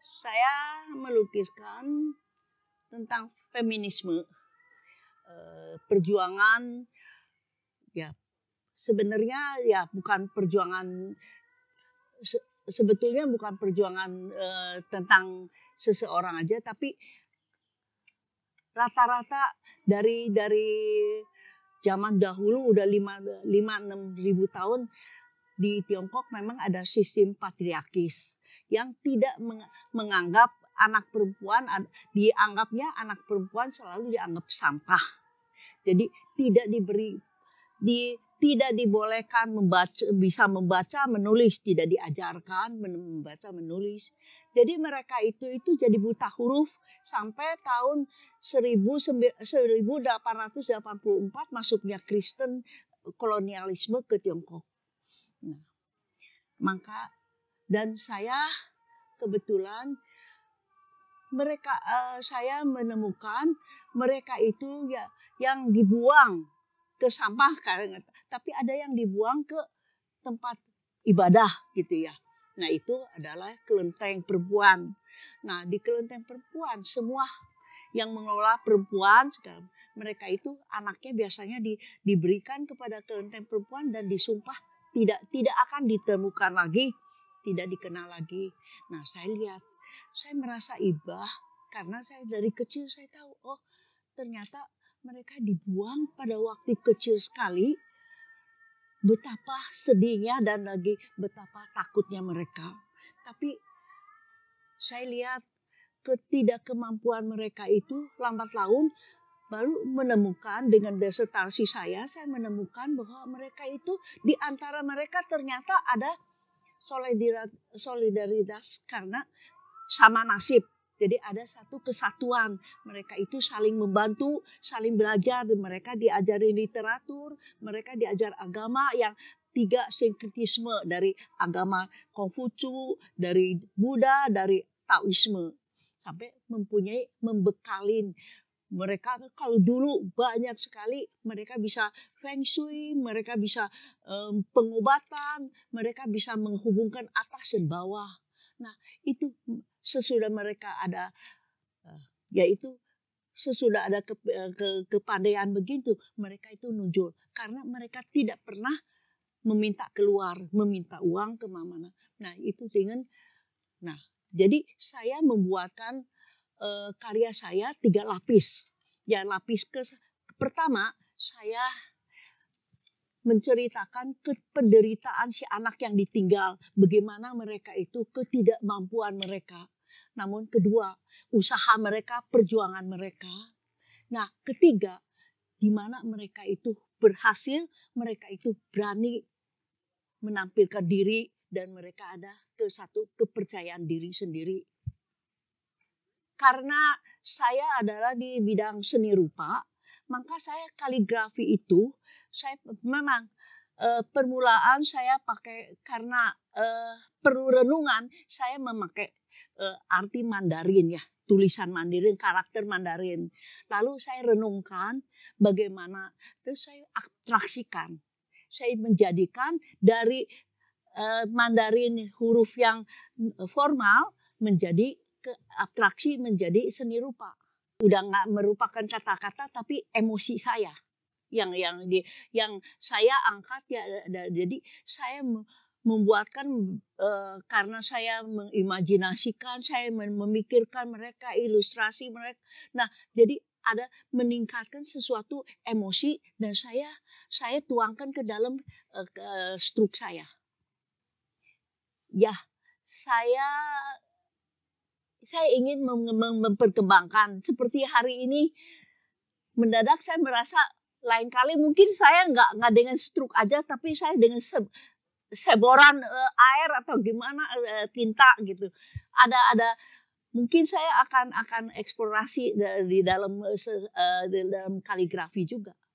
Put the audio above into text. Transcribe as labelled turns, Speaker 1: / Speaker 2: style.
Speaker 1: saya melukiskan tentang feminisme, eh, perjuangan, ya sebenarnya ya bukan perjuangan sebetulnya bukan perjuangan eh, tentang seseorang aja, tapi rata-rata dari dari zaman dahulu udah lima lima enam ribu tahun di Tiongkok memang ada sistem patriarkis yang tidak menganggap anak perempuan dianggapnya anak perempuan selalu dianggap sampah. Jadi tidak diberi di tidak dibolehkan membaca bisa membaca menulis tidak diajarkan membaca menulis jadi mereka itu itu jadi buta huruf sampai tahun 1884 masuknya Kristen kolonialisme ke Tiongkok nah, maka dan saya kebetulan mereka uh, saya menemukan mereka itu ya yang dibuang ke sampah tapi ada yang dibuang ke tempat ibadah gitu ya. Nah itu adalah kelenteng perempuan. Nah di kelenteng perempuan semua yang mengelola perempuan mereka itu anaknya biasanya di, diberikan kepada kelenteng perempuan dan disumpah tidak tidak akan ditemukan lagi tidak dikenal lagi. Nah saya lihat, saya merasa ibah karena saya dari kecil saya tahu, oh ternyata mereka dibuang pada waktu kecil sekali. Betapa sedihnya dan lagi betapa takutnya mereka. Tapi saya lihat ketidakkemampuan mereka itu lambat laun baru menemukan dengan desertasi saya saya menemukan bahwa mereka itu di antara mereka ternyata ada solidaritas karena sama nasib. Jadi ada satu kesatuan. Mereka itu saling membantu, saling belajar. Mereka diajari literatur, mereka diajar agama yang tiga sinkritisme dari agama Konfucu, dari Buddha, dari Taoisme. Sampai mempunyai membekalin mereka kan kalau dulu banyak sekali mereka bisa feng shui, mereka bisa um, pengobatan, mereka bisa menghubungkan atas dan bawah. Nah itu sesudah mereka ada uh, yaitu sesudah ada ke, eh, ke, kepandaian begitu, mereka itu nujul karena mereka tidak pernah meminta keluar, meminta uang ke mana. Nah, itu dengan nah, jadi saya membuatkan uh, karya saya tiga lapis. Ya lapis ke pertama saya menceritakan penderitaan si anak yang ditinggal, bagaimana mereka itu ketidakmampuan mereka. Namun kedua, usaha mereka, perjuangan mereka. Nah, ketiga, di mana mereka itu berhasil, mereka itu berani menampilkan diri dan mereka ada ke satu kepercayaan diri sendiri karena saya adalah di bidang seni rupa, maka saya kaligrafi itu saya memang uh, permulaan saya pakai karena uh, perlu renungan saya memakai uh, arti Mandarin ya, tulisan Mandarin, karakter Mandarin. Lalu saya renungkan bagaimana terus saya abstraksikan. Saya menjadikan dari Mandarin huruf yang formal menjadi abstraksi menjadi seni rupa. Udah nggak merupakan kata-kata tapi emosi saya yang yang di yang saya angkat ya jadi saya membuatkan e, karena saya mengimajinasikan, saya memikirkan mereka, ilustrasi mereka. Nah, jadi ada meningkatkan sesuatu emosi dan saya saya tuangkan ke dalam e, struk saya. Ya, saya saya ingin mem memperkembangkan. Seperti hari ini mendadak saya merasa lain kali mungkin saya nggak nggak dengan struk aja tapi saya dengan se seboran uh, air atau gimana uh, tinta gitu. Ada ada mungkin saya akan akan eksplorasi di dalam uh, di dalam kaligrafi juga.